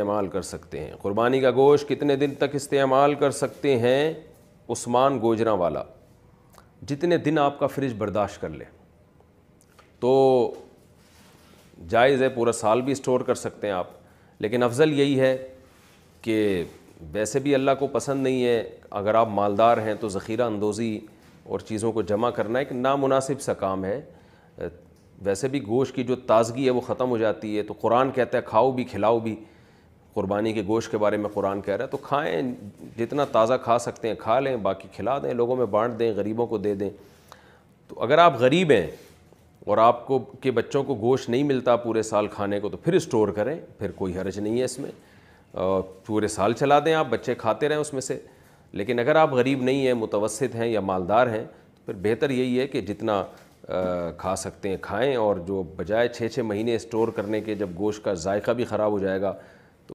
इस्तेमाल कर सकते हैं क़ुरबानी का गोश्त कितने दिन तक इस्तेमाल कर सकते हैं उस्मान गोजरा वाला जितने दिन आपका फ्रिज बर्दाश्त कर ले तो जायज़ है पूरा साल भी स्टोर कर सकते हैं आप लेकिन अफजल यही है कि वैसे भी अल्लाह को पसंद नहीं है अगर आप मालदार हैं तो ज़ख़ीरा अंदोज़ी और चीज़ों को जमा करना एक नामुनासिब सा काम है वैसे भी गोश्त की जो ताज़गी है वो ख़त्म हो जाती है तो कुरान कहता है खाओ भी खिलाओ भी कुर्बानी के गोश्त के बारे में कुरान कह रहा है तो खाएँ जितना ताज़ा खा सकते हैं खा लें बाकी खिला दें लोगों में बांट दें गरीबों को दे दें तो अगर आप गरीब हैं और आपको के बच्चों को गोश्त नहीं मिलता पूरे साल खाने को तो फिर स्टोर करें फिर कोई हर्ज नहीं है इसमें पूरे साल चला दें आप बच्चे खाते रहें उसमें से लेकिन अगर आप गरीब नहीं हैं मुतवसत हैं या मालदार हैं तो फिर बेहतर यही है कि जितना खा सकते हैं खाएँ और जो बजाय छः छः महीने स्टोर करने के जब गोश्त का जायका भी ख़राब हो जाएगा